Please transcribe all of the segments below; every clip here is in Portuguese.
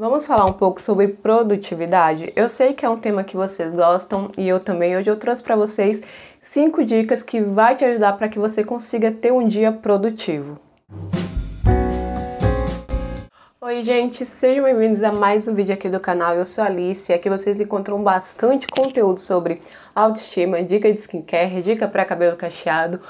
Vamos falar um pouco sobre produtividade? Eu sei que é um tema que vocês gostam e eu também. Hoje eu trouxe para vocês cinco dicas que vai te ajudar para que você consiga ter um dia produtivo. Oi gente, sejam bem-vindos a mais um vídeo aqui do canal, eu sou a Alice e aqui vocês encontram bastante conteúdo sobre autoestima, dica de skincare, dica para cabelo cacheado,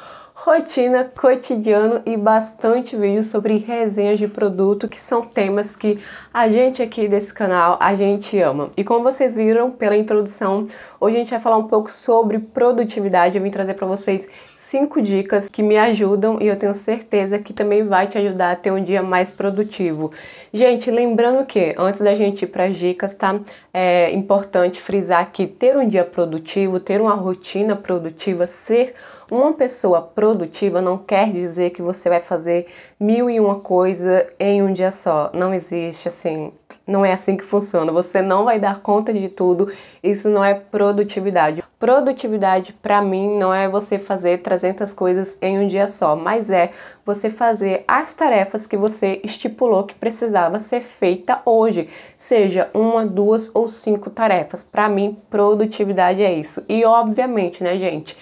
rotina, cotidiano e bastante vídeo sobre resenhas de produto, que são temas que a gente aqui desse canal, a gente ama. E como vocês viram pela introdução, hoje a gente vai falar um pouco sobre produtividade. Eu vim trazer para vocês cinco dicas que me ajudam e eu tenho certeza que também vai te ajudar a ter um dia mais produtivo. Gente, lembrando que antes da gente ir para as dicas, tá? é importante frisar que ter um dia produtivo, ter uma rotina produtiva, ser uma pessoa produtiva não quer dizer que você vai fazer mil e uma coisa em um dia só. Não existe assim, não é assim que funciona. Você não vai dar conta de tudo. Isso não é produtividade. Produtividade para mim não é você fazer 300 coisas em um dia só, mas é você fazer as tarefas que você estipulou que precisava ser feita hoje, seja uma, duas ou cinco tarefas. Para mim, produtividade é isso. E obviamente, né, gente?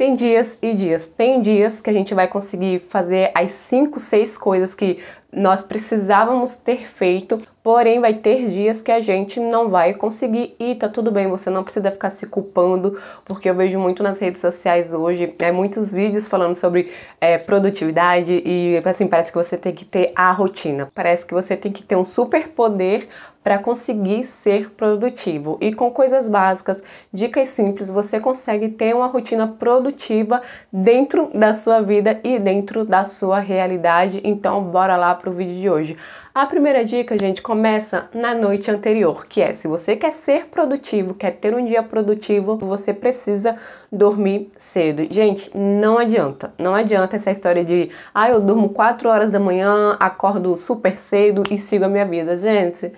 Tem dias e dias. Tem dias que a gente vai conseguir fazer as 5, 6 coisas que nós precisávamos ter feito, porém vai ter dias que a gente não vai conseguir e tá tudo bem, você não precisa ficar se culpando, porque eu vejo muito nas redes sociais hoje, é, muitos vídeos falando sobre é, produtividade e assim, parece que você tem que ter a rotina, parece que você tem que ter um super poder para conseguir ser produtivo. E com coisas básicas, dicas simples, você consegue ter uma rotina produtiva dentro da sua vida e dentro da sua realidade. Então, bora lá pro vídeo de hoje. A primeira dica, gente, começa na noite anterior, que é se você quer ser produtivo, quer ter um dia produtivo, você precisa dormir cedo. Gente, não adianta. Não adianta essa história de, ah, eu durmo 4 horas da manhã, acordo super cedo e sigo a minha vida. Gente,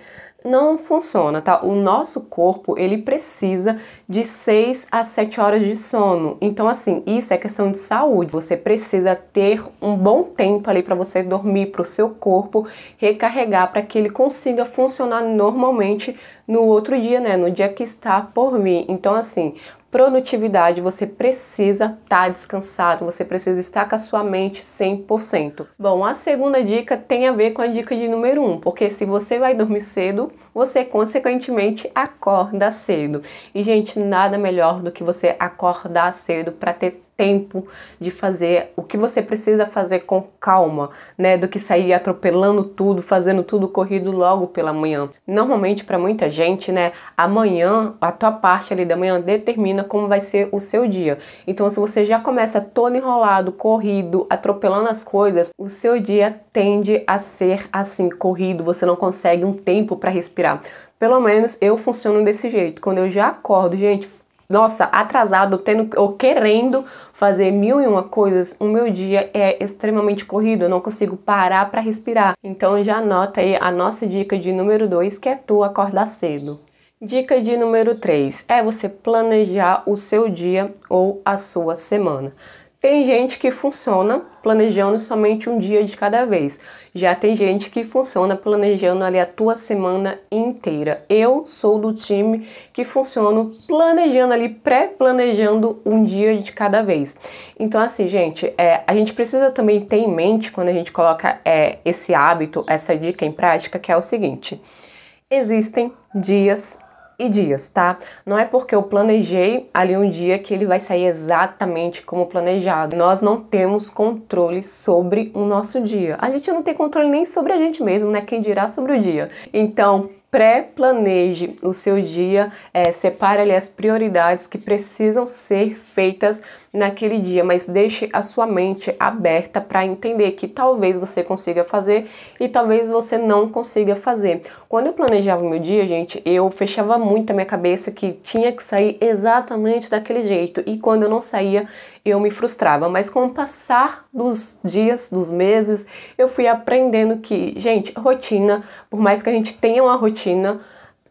não funciona, tá? O nosso corpo, ele precisa de 6 a 7 horas de sono. Então, assim, isso é questão de saúde. Você precisa ter um bom tempo ali para você dormir, para o seu corpo recarregar carregar para que ele consiga funcionar normalmente no outro dia, né? No dia que está por vir. Então, assim, produtividade, você precisa estar tá descansado, você precisa estar com a sua mente 100%. Bom, a segunda dica tem a ver com a dica de número 1, um, porque se você vai dormir cedo, você consequentemente acorda cedo. E gente, nada melhor do que você acordar cedo para ter tempo de fazer o que você precisa fazer com calma, né, do que sair atropelando tudo, fazendo tudo corrido logo pela manhã. Normalmente para muita gente, né, amanhã a tua parte ali da manhã determina como vai ser o seu dia. Então se você já começa todo enrolado, corrido, atropelando as coisas, o seu dia tende a ser assim corrido, você não consegue um tempo para respirar. Pelo menos eu funciono desse jeito. Quando eu já acordo, gente, nossa, atrasado, tendo ou querendo fazer mil e uma coisas, o meu dia é extremamente corrido, eu não consigo parar para respirar. Então já anota aí a nossa dica de número 2, que é tu acordar cedo. Dica de número 3 é você planejar o seu dia ou a sua semana. Tem gente que funciona planejando somente um dia de cada vez. Já tem gente que funciona planejando ali a tua semana inteira. Eu sou do time que funciona planejando ali, pré-planejando um dia de cada vez. Então, assim, gente, é, a gente precisa também ter em mente quando a gente coloca é, esse hábito, essa dica em prática, que é o seguinte: existem dias e dias, tá? Não é porque eu planejei ali um dia que ele vai sair exatamente como planejado. Nós não temos controle sobre o nosso dia. A gente não tem controle nem sobre a gente mesmo, né? Quem dirá sobre o dia. Então, pré-planeje o seu dia, é, separe ali as prioridades que precisam ser feitas naquele dia, mas deixe a sua mente aberta para entender que talvez você consiga fazer e talvez você não consiga fazer. Quando eu planejava o meu dia, gente, eu fechava muito a minha cabeça que tinha que sair exatamente daquele jeito e quando eu não saía, eu me frustrava, mas com o passar dos dias, dos meses, eu fui aprendendo que, gente, rotina, por mais que a gente tenha uma rotina,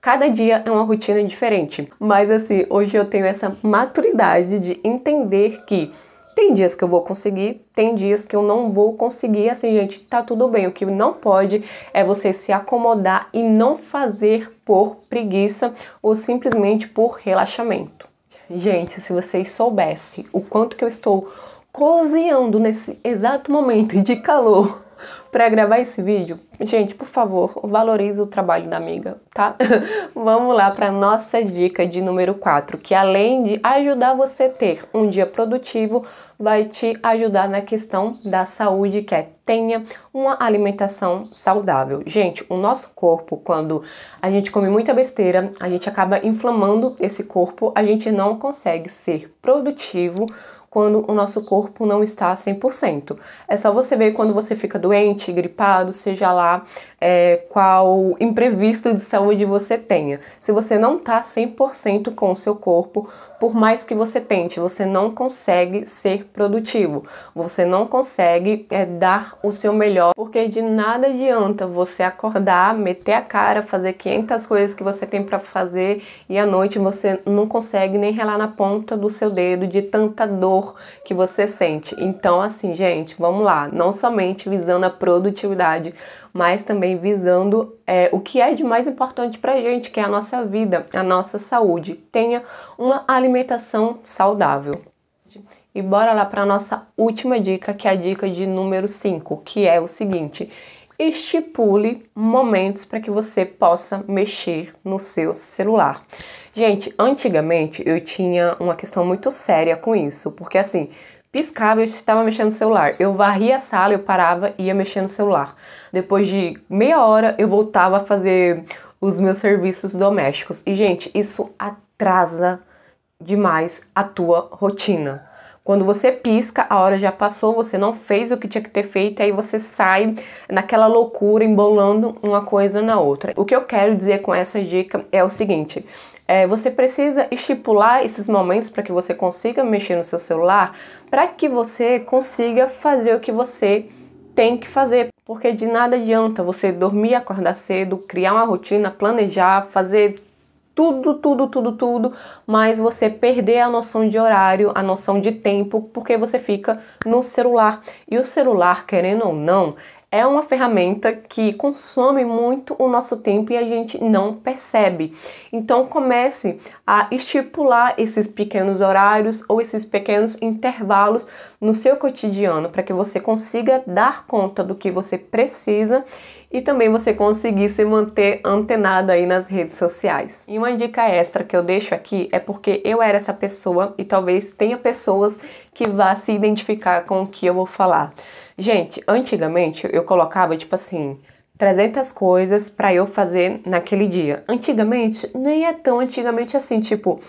Cada dia é uma rotina diferente. Mas assim, hoje eu tenho essa maturidade de entender que tem dias que eu vou conseguir, tem dias que eu não vou conseguir. Assim, gente, tá tudo bem. O que não pode é você se acomodar e não fazer por preguiça ou simplesmente por relaxamento. Gente, se vocês soubessem o quanto que eu estou cozinhando nesse exato momento de calor para gravar esse vídeo. Gente, por favor, valorize o trabalho da amiga, tá? Vamos lá para nossa dica de número 4, que além de ajudar você a ter um dia produtivo, vai te ajudar na questão da saúde, que é tenha uma alimentação saudável. Gente, o nosso corpo, quando a gente come muita besteira, a gente acaba inflamando esse corpo, a gente não consegue ser produtivo quando o nosso corpo não está 100%. É só você ver quando você fica doente, gripado, seja lá é, qual imprevisto de saúde você tenha. Se você não tá 100% com o seu corpo, por mais que você tente, você não consegue ser produtivo, você não consegue é, dar o seu melhor, porque de nada adianta você acordar, meter a cara, fazer 500 coisas que você tem para fazer e à noite você não consegue nem relar na ponta do seu dedo de tanta dor que você sente. Então, assim, gente, vamos lá, não somente visando a produtividade produtividade, mas também visando é, o que é de mais importante para a gente, que é a nossa vida, a nossa saúde. Tenha uma alimentação saudável. E bora lá para a nossa última dica, que é a dica de número 5, que é o seguinte: estipule momentos para que você possa mexer no seu celular. Gente, antigamente eu tinha uma questão muito séria com isso, porque assim, piscava, eu estava mexendo no celular. Eu varria a sala, eu parava e ia mexendo no celular. Depois de meia hora, eu voltava a fazer os meus serviços domésticos. E, gente, isso atrasa demais a tua rotina. Quando você pisca, a hora já passou, você não fez o que tinha que ter feito, aí você sai naquela loucura embolando uma coisa na outra. O que eu quero dizer com essa dica é o seguinte: é, você precisa estipular esses momentos para que você consiga mexer no seu celular, para que você consiga fazer o que você tem que fazer, porque de nada adianta você dormir, acordar cedo, criar uma rotina, planejar, fazer tudo, tudo, tudo, tudo, mas você perder a noção de horário, a noção de tempo, porque você fica no celular. E o celular, querendo ou não, é uma ferramenta que consome muito o nosso tempo e a gente não percebe. Então comece a estipular esses pequenos horários ou esses pequenos intervalos no seu cotidiano para que você consiga dar conta do que você precisa e também você conseguir se manter antenado aí nas redes sociais. E uma dica extra que eu deixo aqui é porque eu era essa pessoa e talvez tenha pessoas que vá se identificar com o que eu vou falar. Gente, antigamente eu colocava tipo assim, 300 coisas para eu fazer naquele dia. Antigamente, nem é tão antigamente assim, tipo,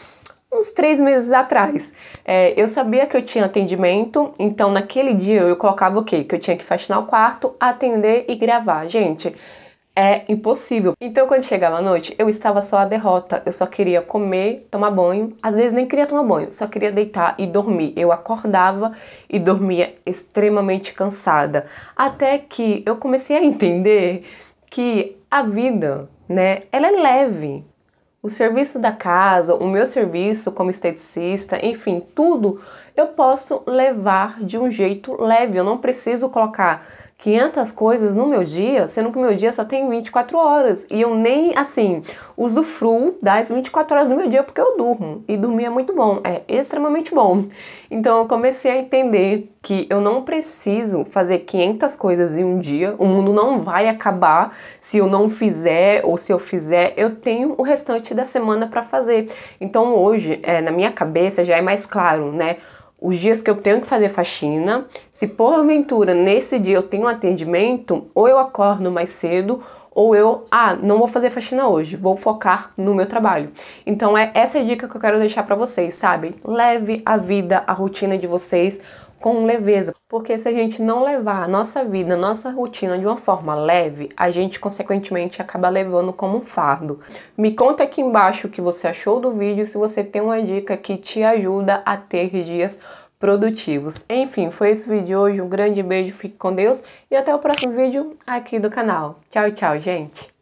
uns três meses atrás. É, eu sabia que eu tinha atendimento, então naquele dia eu colocava o quê? Que eu tinha que faxinar o quarto, atender e gravar. Gente, é impossível. Então, quando chegava a noite, eu estava só a derrota. Eu só queria comer, tomar banho. Às vezes nem queria tomar banho, só queria deitar e dormir. Eu acordava e dormia extremamente cansada. Até que eu comecei a entender que a vida, né, ela é leve o serviço da casa, o meu serviço como esteticista, enfim, tudo eu posso levar de um jeito leve. Eu não preciso colocar 500 coisas no meu dia, sendo que o meu dia só tem 24 horas e eu nem assim usufruo das 24 horas do meu dia porque eu durmo e dormir é muito bom, é extremamente bom. Então eu comecei a entender que eu não preciso fazer 500 coisas em um dia, o mundo não vai acabar se eu não fizer ou se eu fizer, eu tenho o restante da semana para fazer. Então hoje, é, na minha cabeça já é mais claro, né? os dias que eu tenho que fazer faxina, se porventura nesse dia eu tenho atendimento, ou eu acordo mais cedo, ou eu, ah, não vou fazer faxina hoje, vou focar no meu trabalho. Então é essa dica que eu quero deixar para vocês, sabe? Leve a vida, a rotina de vocês com leveza, porque se a gente não levar a nossa vida, a nossa rotina de uma forma leve, a gente consequentemente acaba levando como um fardo. Me conta aqui embaixo o que você achou do vídeo, se você tem uma dica que te ajuda a ter dias produtivos. Enfim, foi esse vídeo de hoje, um grande beijo, fique com Deus e até o próximo vídeo aqui do canal. Tchau, tchau, gente!